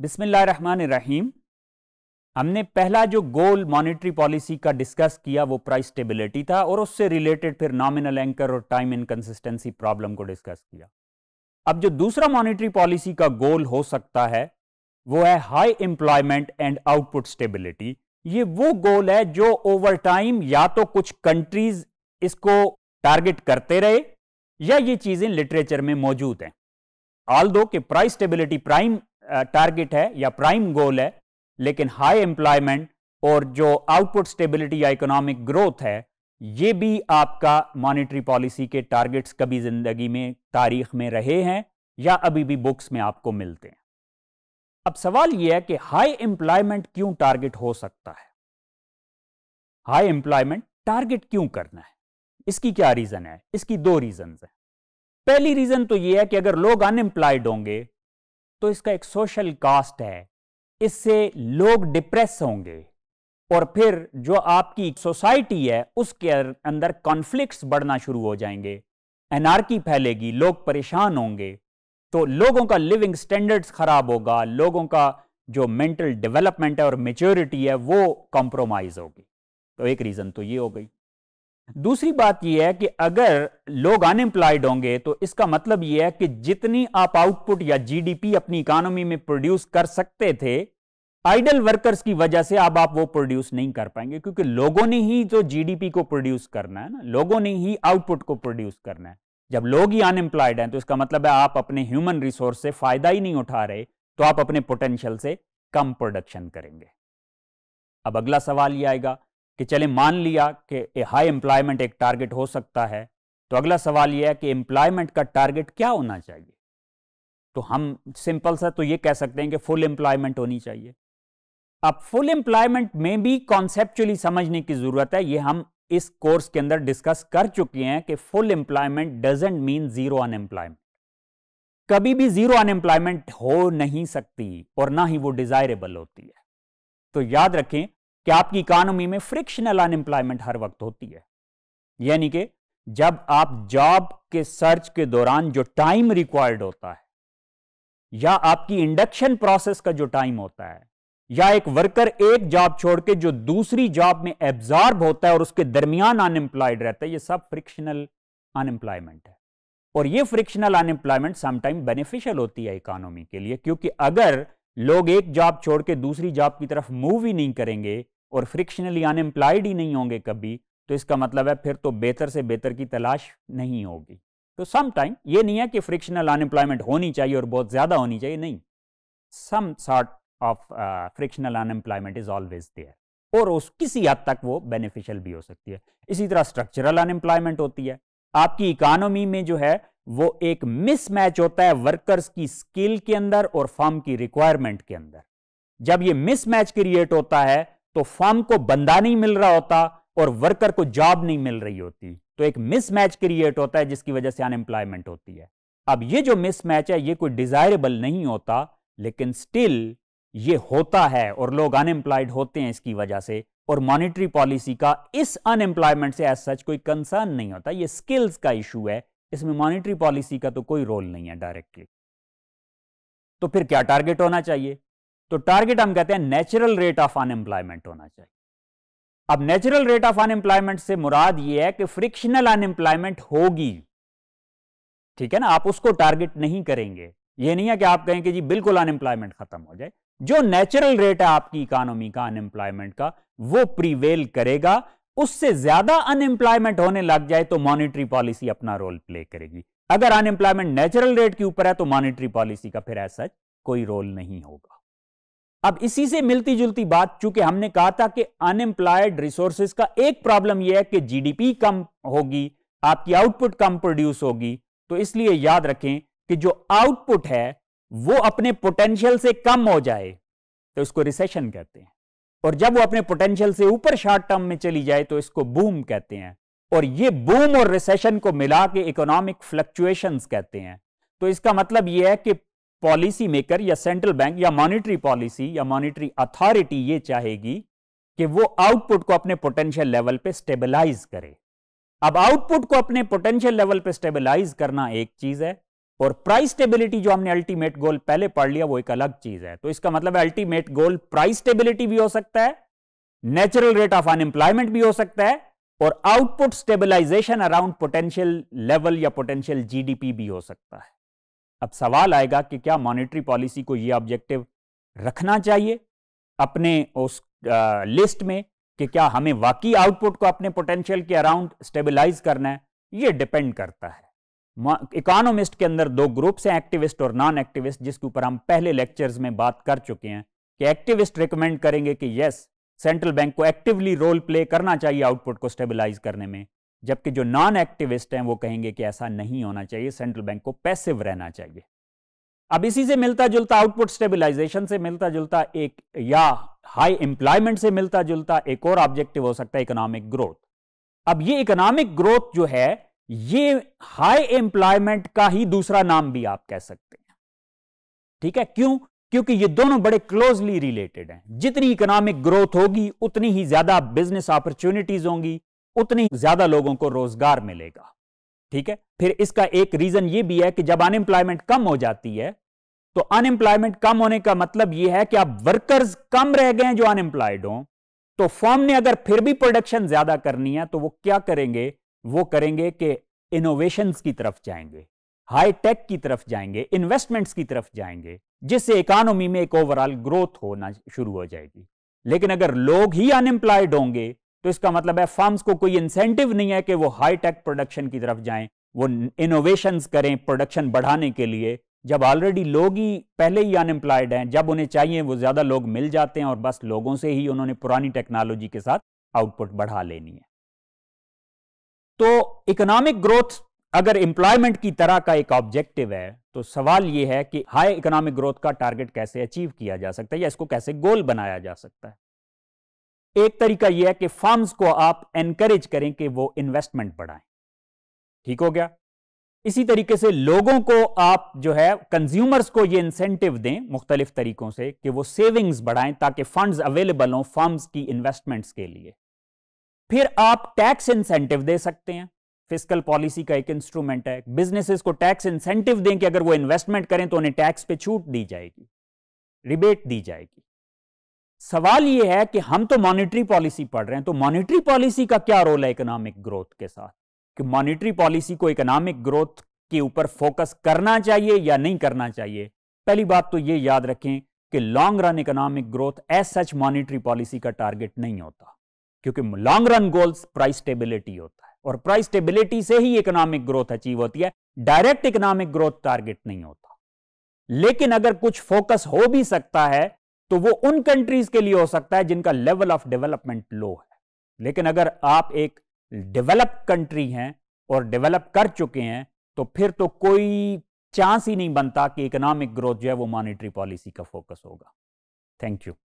बिस्मिल्लाहिर्रहमानिर्रहीम हमने पहला जो गोल मॉनेटरी पॉलिसी का डिस्कस किया वो प्राइस स्टेबिलिटी था और उससे रिलेटेड फिर नॉमिनल एंकर और टाइम इनकन्सिस्टेंसी प्रॉब्लम को डिस्कस किया अब जो दूसरा मॉनेटरी पॉलिसी का गोल हो सकता है वो है high employment and output stability ये वो गोल है जो ओवर टाइम या तो कुछ कंट्रीज इसको टारगेट करते रहे या ये चीजें लिटरेचर में मौजूद हैं आल दो कि प्राइस स्टेबिलिटी प्राइम टारगेट है या प्राइम गोल है लेकिन हाई एम्प्लॉयमेंट और जो आउटपुट स्टेबिलिटी या इकोनॉमिक ग्रोथ है ये भी आपका मॉनिटरी पॉलिसी के टारगेट्स कभी ज़िंदगी में तारीख में रहे हैं या अभी भी बुक्स में आपको मिलते हैं अब सवाल यह है कि हाई एम्प्लॉयमेंट क्यों टारगेट हो सकता है हाई एम्प्लॉयमेंट टारगेट क्यों करना है इसकी क्या रीज़न है इसकी दो रीज़न है पहली रीज़न तो यह है कि अगर लोग अनएम्प्लॉयड होंगे तो इसका एक सोशल कास्ट है इससे लोग डिप्रेस होंगे और फिर जो आपकी सोसाइटी है उसके अंदर कॉन्फ्लिक्ट्स बढ़ना शुरू हो जाएंगे एनार्की फैलेगी लोग परेशान होंगे तो लोगों का लिविंग स्टैंडर्ड्स खराब होगा लोगों का जो मेंटल डेवलपमेंट है और मेच्योरिटी है वो कॉम्प्रोमाइज होगी तो एक रीज़न तो ये हो गई दूसरी बात यह है कि अगर लोग अनएम्प्लॉयड होंगे तो इसका मतलब यह है कि जितनी आप आउटपुट या जीडीपी अपनी इकोनॉमी में प्रोड्यूस कर सकते थे आइडल वर्कर्स की वजह से अब आप वो प्रोड्यूस नहीं कर पाएंगे क्योंकि लोगों ने ही जो जीडीपी को प्रोड्यूस करना है ना लोगों ने ही आउटपुट को प्रोड्यूस करना है जब लोग ही अनएम्प्लॉयड हैं तो इसका मतलब है आप अपने ह्यूमन रिसोर्स से फायदा ही नहीं उठा रहे तो आप अपने पोटेंशियल से कम प्रोडक्शन करेंगे अब अगला सवाल ये आएगा कि चले मान लिया कि हाई एम्प्लॉयमेंट एक टारगेट हो सकता है तो अगला सवाल यह है कि एम्प्लॉयमेंट का टारगेट क्या होना चाहिए तो हम सिंपल सा तो ये कह सकते हैं कि फुल एम्प्लॉयमेंट होनी चाहिए अब फुल एम्प्लॉयमेंट में भी कॉन्सेप्चुअली समझने की ज़रूरत है ये हम इस कोर्स के अंदर डिस्कस कर चुके हैं कि full employment doesn't mean zero unemployment कभी भी ज़ीरो अनएम्प्लॉयमेंट हो नहीं सकती और ना ही वो डिज़ायरेबल होती है तो याद रखें कि आपकी इकॉनमी में फ्रिक्शनल अनएम्प्लॉयमेंट हर वक्त होती है यानी कि जब आप जॉब के सर्च के दौरान जो टाइम रिक्वायर्ड होता है या आपकी इंडक्शन प्रोसेस का जो टाइम होता है या एक वर्कर एक जॉब छोड़ के जो दूसरी जॉब में एब्जॉर्ब होता है और उसके दरमियान अनएम्प्लॉयड रहता है ये सब फ्रिक्शनल अनएम्प्लॉयमेंट है और ये फ्रिक्शनल अनएम्प्लॉयमेंट समटाइम बेनिफिशियल होती है इकोनॉमी के लिए क्योंकि अगर लोग एक जॉब छोड़ के दूसरी जॉब की तरफ मूव ही नहीं करेंगे और फ्रिक्शनली अनएम्प्लॉयड ही नहीं होंगे कभी तो इसका मतलब है फिर तो बेहतर से बेहतर की तलाश नहीं होगी तो समटाइम ये नहीं है कि फ्रिक्शनल अनएम्प्लॉयमेंट होनी चाहिए और बहुत ज़्यादा होनी चाहिए नहीं some sort of frictional unemployment is always there और उस किसी हद तक वो बेनिफिशियल भी हो सकती है इसी तरह स्ट्रक्चरल अनएम्प्लॉयमेंट होती है आपकी इकानमी में जो है वो एक मिसमैच होता है वर्कर्स की स्किल के अंदर और फर्म की रिक्वायरमेंट के अंदर जब ये मिसमैच क्रिएट होता है तो फॉर्म को बंदा नहीं मिल रहा होता और वर्कर को जॉब नहीं मिल रही होती तो एक मिसमैच क्रिएट होता है जिसकी वजह से अनएम्प्लॉयमेंट होती है अब ये जो मिसमैच है ये कोई डिजायरेबल नहीं होता लेकिन स्टिल ये होता है और लोग अनएम्प्लॉयड होते हैं इसकी वजह से और मॉनिटरी पॉलिसी का इस अनएम्प्लॉयमेंट से एज सच कोई कंसर्न नहीं होता ये स्किल्स का इशू है इसमें मॉनिटरी पॉलिसी का तो कोई रोल नहीं है डायरेक्टली तो फिर क्या टारगेट होना चाहिए तो टारगेट हम कहते हैं नेचुरल रेट ऑफ अनएम्प्लॉयमेंट होना चाहिए अब नेचुरल रेट ऑफ अनएम्प्लॉयमेंट से मुराद यह है कि फ्रिक्शनल अनएम्प्लॉयमेंट होगी ठीक है ना आप उसको टारगेट नहीं करेंगे यह नहीं है कि आप कहें कि जी बिल्कुल अनएम्प्लॉयमेंट खत्म हो जाए जो नेचुरल रेट है आपकी इकोनॉमी का अनएम्प्लॉयमेंट का वो प्रिवेल करेगा उससे ज्यादा अनएम्प्लॉयमेंट होने लग जाए तो मॉनिटरी पॉलिसी अपना रोल प्ले करेगी अगर अनएम्प्लॉयमेंट नेचुरल रेट के ऊपर है तो मॉनिटरी पॉलिसी का फिर ऐसा कोई रोल नहीं होगा अब इसी से मिलती जुलती बात चूंकि हमने कहा था कि अनएम्प्लॉयड रिसोर्सेज का एक प्रॉब्लम यह है कि जीडीपी कम होगी आपकी आउटपुट कम प्रोड्यूस होगी तो इसलिए याद रखें कि जो आउटपुट है वो अपने पोटेंशियल से कम हो जाए तो इसको रिसेशन कहते हैं और जब वो अपने पोटेंशियल से ऊपर शॉर्ट टर्म में चली जाए तो इसको बूम कहते हैं और ये बूम और रिसेशन को मिला के इकोनॉमिक फ्लक्चुएशंस कहते हैं तो इसका मतलब यह है कि पॉलिसी मेकर या सेंट्रल बैंक या मॉनिटरी पॉलिसी या मॉनिटरी अथॉरिटी ये चाहेगी कि वो आउटपुट को अपने पोटेंशियल लेवल पे स्टेबलाइज करे अब आउटपुट को अपने पोटेंशियल लेवल पे स्टेबलाइज करना एक चीज है और प्राइस स्टेबिलिटी जो हमने अल्टीमेट गोल पहले पढ़ लिया वो एक अलग चीज है तो इसका मतलब अल्टीमेट गोल प्राइस स्टेबिलिटी भी हो सकता है नेचुरल रेट ऑफ अनएम्प्लॉयमेंट भी हो सकता है और output stabilization around potential level या पोटेंशियल जीडीपी भी हो सकता है अब सवाल आएगा कि क्या मॉनेटरी पॉलिसी को ये ऑब्जेक्टिव रखना चाहिए अपने उस लिस्ट में कि क्या हमें वाकई आउटपुट को अपने पोटेंशियल के अराउंड स्टेबलाइज करना है ये डिपेंड करता है इकोनॉमिस्ट के अंदर दो ग्रुप्स हैं एक्टिविस्ट और नॉन एक्टिविस्ट जिसके ऊपर हम पहले लेक्चर्स में बात कर चुके हैं कि एक्टिविस्ट रिकमेंड करेंगे कि यस सेंट्रल बैंक को एक्टिवली रोल प्ले करना चाहिए आउटपुट को स्टेबलाइज करने में जबकि जो नॉन एक्टिविस्ट हैं वो कहेंगे कि ऐसा नहीं होना चाहिए सेंट्रल बैंक को पैसिव रहना चाहिए अब इसी से मिलता जुलता आउटपुट स्टेबिलाईजेशन से मिलता जुलता एक या हाई एम्प्लॉयमेंट से मिलता जुलता एक और ऑब्जेक्टिव हो सकता है इकोनॉमिक ग्रोथ अब ये इकोनॉमिक ग्रोथ जो है ये हाई एम्प्लॉयमेंट का ही दूसरा नाम भी आप कह सकते हैं ठीक है क्यों क्योंकि ये दोनों बड़े क्लोजली रिलेटेड हैं जितनी इकोनॉमिक ग्रोथ होगी उतनी ही ज्यादा बिजनेस अपॉर्चुनिटीज होंगी उतनी ज्यादा लोगों को रोजगार मिलेगा ठीक है फिर इसका एक रीजन ये भी है कि जब अनएंप्लॉयमेंट कम हो जाती है तो अनएंप्लॉयमेंट कम होने का मतलब यह है कि आप वर्कर्स कम रह गए जो अनएंप्लॉयड हो तो फॉर्म ने अगर फिर भी प्रोडक्शन ज्यादा करनी है तो वो क्या करेंगे वो करेंगे कि इनोवेशन की तरफ जाएंगे हाई टेक की तरफ जाएंगे इन्वेस्टमेंट्स की तरफ जाएंगे जिससे इकोनॉमी में एक ओवरऑल ग्रोथ होना शुरू हो जाएगी लेकिन अगर लोग ही अनएम्प्लॉयड होंगे तो इसका मतलब है फर्म्स को कोई इंसेंटिव नहीं है कि वो हाई टेक प्रोडक्शन की तरफ जाएं वो इनोवेशंस करें प्रोडक्शन बढ़ाने के लिए जब ऑलरेडी लोग ही पहले ही अनएम्प्लॉयड हैं जब उन्हें चाहिए वो ज़्यादा लोग मिल जाते हैं और बस लोगों से ही उन्होंने पुरानी टेक्नोलॉजी के साथ आउटपुट बढ़ा लेनी है तो इकोनॉमिक ग्रोथ अगर एम्प्लॉयमेंट की तरह का एक ऑब्जेक्टिव है तो सवाल ये है कि हाई इकोनॉमिक ग्रोथ का टारगेट कैसे अचीव किया जा सकता है या इसको कैसे गोल बनाया जा सकता है एक तरीका यह है कि फार्म को आप एनकरेज करें कि वो इन्वेस्टमेंट बढ़ाएं ठीक हो गया इसी तरीके से लोगों को आप जो है कंज्यूमर्स को ये इंसेंटिव दें मुख्तलिफ तरीकों से कि वो सेविंग्स बढ़ाएं ताकि फंड्स अवेलेबल हों फर्म्स की इन्वेस्टमेंट्स के लिए फिर आप टैक्स इंसेंटिव दे सकते हैं फिजिकल पॉलिसी का एक इंस्ट्रूमेंट है बिजनेसेस को टैक्स इंसेंटिव दें कि अगर वो इन्वेस्टमेंट करें तो उन्हें टैक्स पे छूट दी जाएगी रिबेट दी जाएगी सवाल यह है कि हम तो मॉनिटरी पॉलिसी पढ़ रहे हैं तो मॉनिटरी पॉलिसी का क्या रोल है इकोनॉमिक ग्रोथ के साथ कि मॉनिटरी पॉलिसी को इकोनॉमिक ग्रोथ के ऊपर फोकस करना चाहिए या नहीं करना चाहिए पहली बात तो यह याद रखें कि long run economic growth as such monetary policy का टारगेट नहीं होता क्योंकि long run goals price stability होता है और प्राइस स्टेबिलिटी से ही इकोनॉमिक ग्रोथ अचीव होती है डायरेक्ट इकोनॉमिक ग्रोथ टारगेट नहीं होता लेकिन अगर कुछ फोकस हो भी सकता है तो वो उन कंट्रीज के लिए हो सकता है जिनका लेवल ऑफ डेवलपमेंट लो है लेकिन अगर आप एक डेवलप कंट्री हैं और डेवलप कर चुके हैं तो फिर तो कोई चांस ही नहीं बनता कि इकोनॉमिक ग्रोथ जो है वो मॉनेटरी पॉलिसी का फोकस होगा थैंक यू